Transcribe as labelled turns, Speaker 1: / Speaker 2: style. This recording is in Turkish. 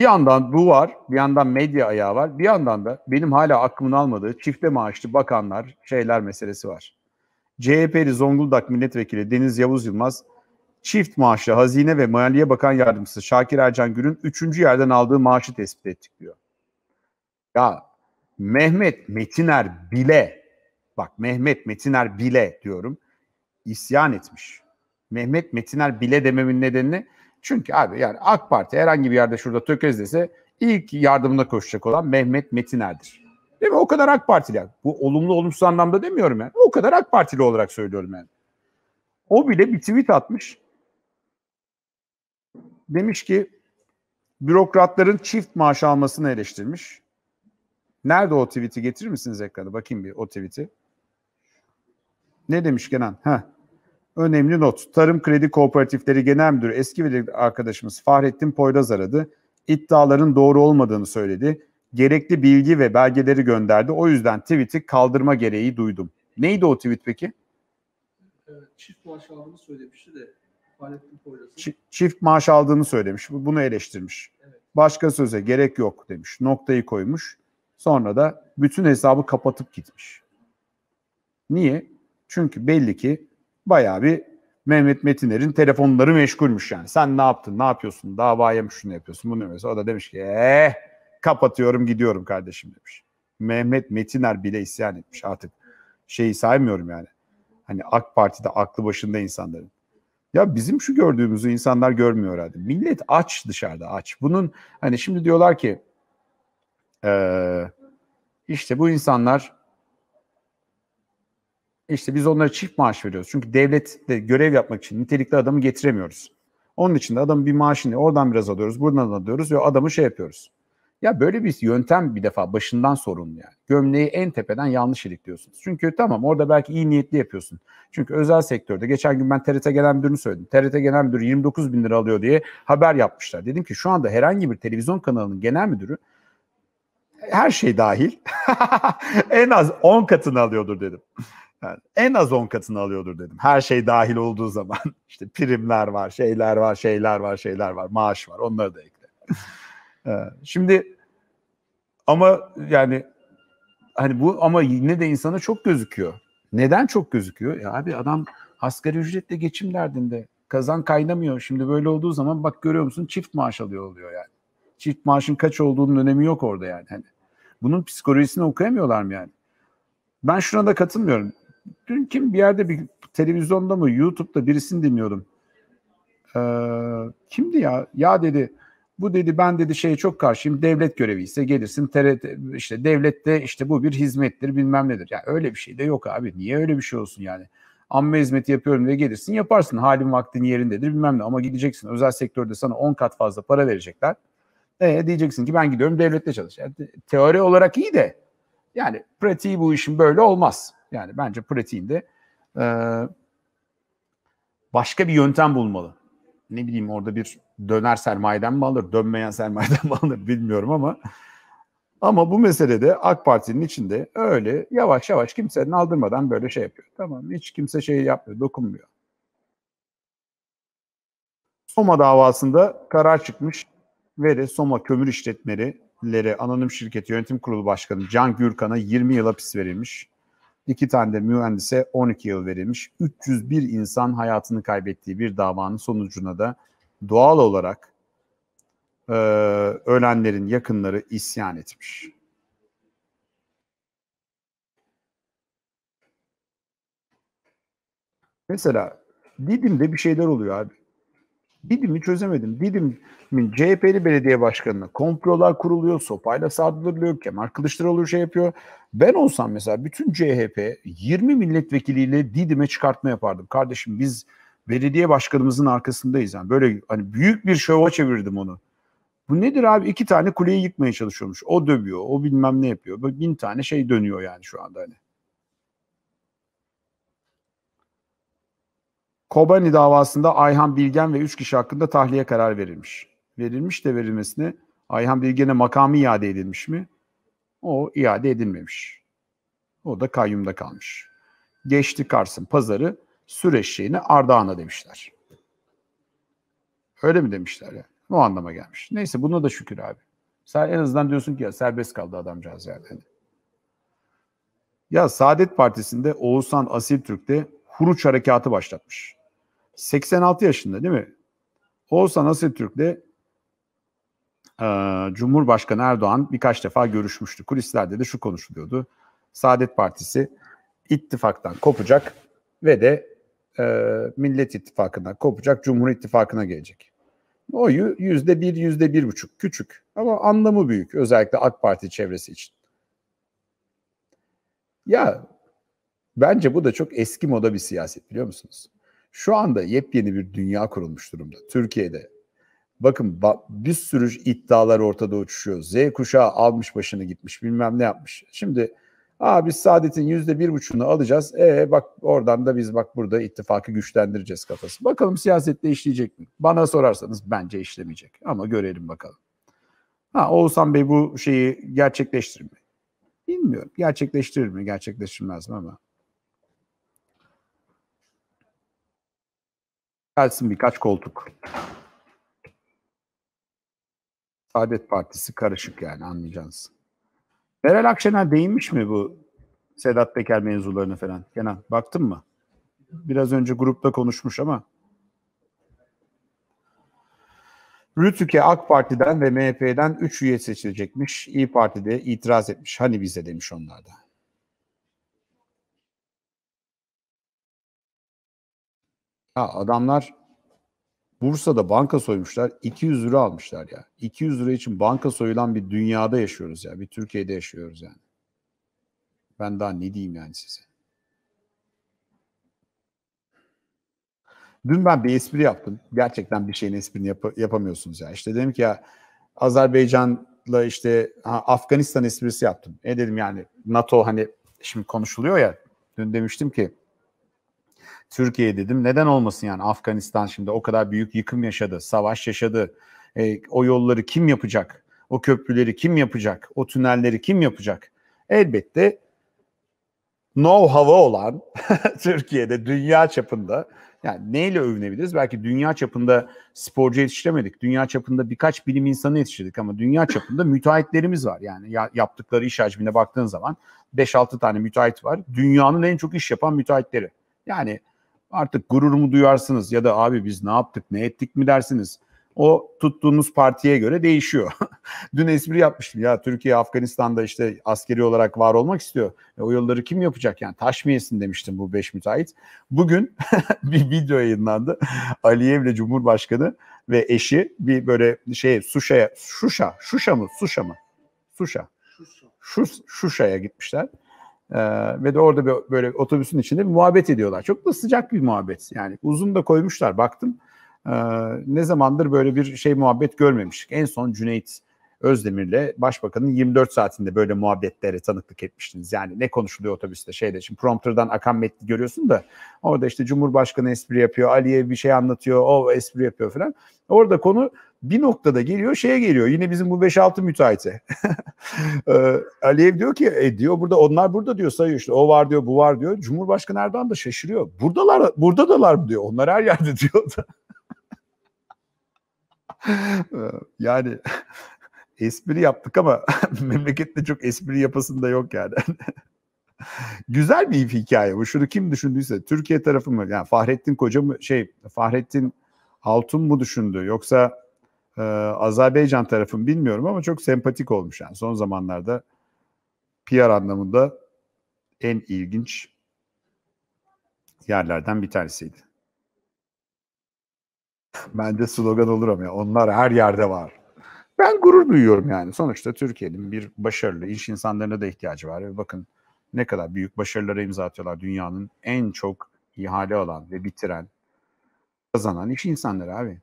Speaker 1: Bir yandan bu var, bir yandan medya ayağı var. Bir yandan da benim hala aklımın almadığı çifte maaşlı bakanlar, şeyler meselesi var. CHP'li Zonguldak Milletvekili Deniz Yavuz Yılmaz, çift maaşlı Hazine ve Maliye Bakan Yardımcısı Şakir Ercan Gül'ün üçüncü yerden aldığı maaşı tespit ettik diyor. Ya Mehmet Metiner bile, bak Mehmet Metiner bile diyorum, isyan etmiş. Mehmet Metiner bile dememin nedeni. Çünkü abi yani AK Parti herhangi bir yerde şurada tökezlese ilk yardımına koşacak olan Mehmet Metiner'dir. Değil mi? O kadar AK Partili. Yani. Bu olumlu olumsuz anlamda demiyorum yani. O kadar AK Partili olarak söylüyorum yani. O bile bir tweet atmış. Demiş ki bürokratların çift maaş almasını eleştirmiş. Nerede o tweet'i getirir misiniz ekranı? Bakayım bir o tweet'i. Ne demiş Kenan? Heh önemli not. Tarım Kredi Kooperatifleri Genel Müdürü eski bir arkadaşımız Fahrettin Poyraz aradı. İddiaların doğru olmadığını söyledi. Gerekli bilgi ve belgeleri gönderdi. O yüzden tweet'i kaldırma gereği duydum. Neydi o tweet peki? çift maaş aldığını söylemişti de Fahrettin Poyraz'ın. Çift, çift maaş aldığını söylemiş. Bunu eleştirmiş. Evet. Başka söze gerek yok demiş. Noktayı koymuş. Sonra da bütün hesabı kapatıp gitmiş. Niye? Çünkü belli ki bayağı bir Mehmet Metiner'in telefonları meşgulmüş yani. Sen ne yaptın, ne yapıyorsun, davaya mı şunu yapıyorsun, bunu yapıyorsun. O da demiş ki eh, kapatıyorum gidiyorum kardeşim demiş. Mehmet Metiner bile isyan etmiş artık. Şeyi saymıyorum yani. Hani AK Parti'de aklı başında insanların. Ya bizim şu gördüğümüzü insanlar görmüyor herhalde. Millet aç dışarıda aç. Bunun hani şimdi diyorlar ki ee, işte bu insanlar işte biz onlara çift maaş veriyoruz. Çünkü devlet de görev yapmak için nitelikli adamı getiremiyoruz. Onun için de adamın bir maaşını oradan biraz alıyoruz, buradan alıyoruz ve adamı şey yapıyoruz. Ya böyle bir yöntem bir defa başından sorumlu yani. Gömleği en tepeden yanlış ilikliyorsunuz. Çünkü tamam orada belki iyi niyetli yapıyorsun. Çünkü özel sektörde geçen gün ben TRT Genel Müdürü'nü söyledim. TRT Genel Müdürü 29 bin lira alıyor diye haber yapmışlar. Dedim ki şu anda herhangi bir televizyon kanalının genel müdürü her şey dahil en az 10 katını alıyordur dedim. Yani en az 10 katını alıyordur dedim. Her şey dahil olduğu zaman işte primler var, şeyler var, şeyler var, şeyler var, maaş var. Onları da ekle. Ee, şimdi ama yani hani bu ama yine de insana çok gözüküyor. Neden çok gözüküyor? Ya abi adam asgari ücretle geçim derdinde. Kazan kaynamıyor. Şimdi böyle olduğu zaman bak görüyor musun çift maaş alıyor oluyor yani. Çift maaşın kaç olduğunun önemi yok orada yani. Hani bunun psikolojisini okuyamıyorlar mı yani? Ben şuna da katılmıyorum dün kim bir yerde bir televizyonda mı YouTube'da birisini dinliyordum. Ee, kimdi ya? Ya dedi bu dedi ben dedi şeye çok karşıyım devlet görevi ise gelirsin TRT işte devlette işte bu bir hizmettir bilmem nedir. Ya yani öyle bir şey de yok abi niye öyle bir şey olsun yani. Amme hizmeti yapıyorum ve gelirsin yaparsın halin vaktin yerindedir bilmem ne ama gideceksin özel sektörde sana 10 kat fazla para verecekler. E diyeceksin ki ben gidiyorum devlette çalışacağım. Yani teori olarak iyi de yani pratiği bu işin böyle olmaz. Yani bence pratiğinde e, başka bir yöntem bulmalı. Ne bileyim orada bir döner sermayeden mi alır, dönmeyen sermayeden mi alır bilmiyorum ama ama bu meselede AK Parti'nin içinde öyle yavaş yavaş kimsenin aldırmadan böyle şey yapıyor. Tamam hiç kimse şey yapmıyor, dokunmuyor. Soma davasında karar çıkmış. Veri Soma kömür işletmeleri anonim şirketi yönetim kurulu başkanı Can Gürkan'a 20 yıl hapis verilmiş. İki tane de mühendise 12 yıl verilmiş 301 insan hayatını kaybettiği bir davanın sonucuna da doğal olarak e, ölenlerin yakınları isyan etmiş. Mesela Didim'de bir şeyler oluyor abi. Didim'i çözemedim. Didim'in CHP'li belediye başkanına komplolar kuruluyor, sopayla saldırılıyor, Kemal Kılıçdaroğlu şey yapıyor. Ben olsam mesela bütün CHP 20 milletvekiliyle Didim'e çıkartma yapardım. Kardeşim biz belediye başkanımızın arkasındayız. Yani böyle hani büyük bir şova çevirdim onu. Bu nedir abi? İki tane kuleyi yıkmaya çalışıyormuş. O dövüyor, o bilmem ne yapıyor. Böyle bin tane şey dönüyor yani şu anda hani. Kobani davasında Ayhan Bilgen ve 3 kişi hakkında tahliye karar verilmiş. Verilmiş de verilmesine Ayhan Bilgen'e makamı iade edilmiş mi? O iade edilmemiş. O da kayyumda kalmış. Geçti Kars'ın pazarı süreçliğini Ardahan'a demişler. Öyle mi demişler yani? O anlama gelmiş. Neyse buna da şükür abi. Sen en azından diyorsun ki ya serbest kaldı adamcağız yani. Ya Saadet Partisi'nde Oğuzhan Asil Türk'te huruç harekatı başlatmış. 86 yaşında değil mi? Oğuzhan Asetürk'le e, Cumhurbaşkanı Erdoğan birkaç defa görüşmüştü. Kulislerde de şu konuşuluyordu. Saadet Partisi ittifaktan kopacak ve de e, Millet İttifakı'ndan kopacak, Cumhur İttifakı'na gelecek. Oyu yüzde bir, yüzde bir buçuk küçük ama anlamı büyük özellikle AK Parti çevresi için. Ya bence bu da çok eski moda bir siyaset biliyor musunuz? Şu anda yepyeni bir dünya kurulmuş durumda. Türkiye'de bakın bir sürü iddialar ortada uçuşuyor. Z kuşağı almış başını gitmiş bilmem ne yapmış. Şimdi Aa biz Saadet'in yüzde bir buçuğunu alacağız. E bak oradan da biz bak burada ittifakı güçlendireceğiz kafası. Bakalım siyasette işleyecek mi? Bana sorarsanız bence işlemeyecek. Ama görelim bakalım. Ha Oğuzhan Bey bu şeyi gerçekleştirir mi? Bilmiyorum. Gerçekleştirir mi? Gerçekleştirmez mi ama. Gelsin birkaç koltuk. Saadet Partisi karışık yani anlayacaksınız. Meral Akşener değinmiş mi bu Sedat Peker mevzularını falan? Kenan baktın mı? Biraz önce grupta konuşmuş ama. Rütük'e AK Parti'den ve MHP'den 3 üye seçilecekmiş. İyi Parti'de itiraz etmiş. Hani bize demiş onlarda. Ya adamlar Bursa'da banka soymuşlar. 200 lira almışlar ya. 200 lira için banka soyulan bir dünyada yaşıyoruz ya. Bir Türkiye'de yaşıyoruz yani. Ben daha ne diyeyim yani size. Dün ben bir espri yaptım. Gerçekten bir şeyin esprini yap- yapamıyorsunuz ya. İşte dedim ki ya Azerbaycan'la işte ha, Afganistan esprisi yaptım. E dedim yani NATO hani şimdi konuşuluyor ya. Dün demiştim ki Türkiye dedim. Neden olmasın yani Afganistan şimdi o kadar büyük yıkım yaşadı, savaş yaşadı. E, o yolları kim yapacak? O köprüleri kim yapacak? O tünelleri kim yapacak? Elbette know-how'a olan Türkiye'de dünya çapında yani neyle övünebiliriz? Belki dünya çapında sporcu yetiştiremedik. Dünya çapında birkaç bilim insanı yetiştirdik ama dünya çapında müteahhitlerimiz var. Yani yaptıkları iş hacmine baktığın zaman 5-6 tane müteahhit var. Dünyanın en çok iş yapan müteahhitleri. Yani artık gurur mu duyarsınız ya da abi biz ne yaptık ne ettik mi dersiniz. O tuttuğunuz partiye göre değişiyor. Dün espri yapmıştım ya Türkiye Afganistan'da işte askeri olarak var olmak istiyor. E, o yolları kim yapacak yani taş mı yesin demiştim bu beş müteahhit. Bugün bir video yayınlandı. Aliyev ile Cumhurbaşkanı ve eşi bir böyle şey Suşa'ya Şuşa Şuşa mı Suşa mı Suşa Şuşa'ya gitmişler. Ee, ve de orada bir, böyle otobüsün içinde bir muhabbet ediyorlar. Çok da sıcak bir muhabbet. Yani uzun da koymuşlar baktım. Ee, ne zamandır böyle bir şey muhabbet görmemiştik. En son Cüneyt Özdemir'le Başbakan'ın 24 saatinde böyle muhabbetlere tanıklık etmiştiniz. Yani ne konuşuluyor otobüste şeyde. Şimdi prompterdan akan metni görüyorsun da orada işte Cumhurbaşkanı espri yapıyor, Ali'ye bir şey anlatıyor, o espri yapıyor falan. Orada konu bir noktada geliyor şeye geliyor. Yine bizim bu 5-6 müteahhite. Ee, Aliyev diyor ki e diyor burada onlar burada diyor sayıyor işte o var diyor bu var diyor. Cumhurbaşkanı Erdoğan da şaşırıyor. Buradalar buradadalar mı diyor. Onlar her yerde diyor ee, yani espri yaptık ama memlekette çok espri yapasında yok yani. Güzel bir hikaye bu. Şunu kim düşündüyse Türkiye tarafı mı? Yani Fahrettin Koca mı şey Fahrettin Altun mu düşündü yoksa e, Azerbaycan tarafı mı bilmiyorum ama çok sempatik olmuş yani son zamanlarda PR anlamında en ilginç yerlerden bir tanesiydi. Bence slogan olur ama ya, onlar her yerde var. Ben gurur duyuyorum yani. Sonuçta Türkiye'nin bir başarılı iş insanlarına da ihtiyacı var. Ve bakın ne kadar büyük başarılara imza atıyorlar dünyanın en çok ihale alan ve bitiren, kazanan iş insanları abi.